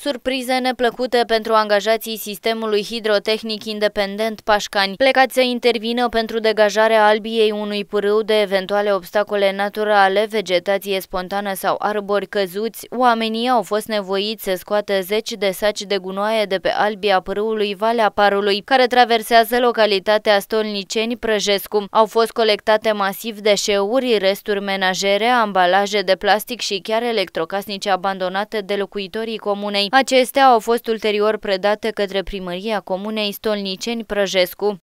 Surprize neplăcute pentru angajații sistemului hidrotehnic independent Pașcani, plecați să intervină pentru degajarea albiei unui pârâu de eventuale obstacole naturale, vegetație spontană sau arbori căzuți, oamenii au fost nevoiți să scoată zeci de saci de gunoaie de pe albia pârâului Valea Parului, care traversează localitatea Stolniceni Prăjescu. Au fost colectate masiv deșeuri, resturi menajere, ambalaje de plastic și chiar electrocasnice abandonate de locuitorii comunei. Acestea au fost ulterior predate către primăria comunei Stolniceni Prăjescu.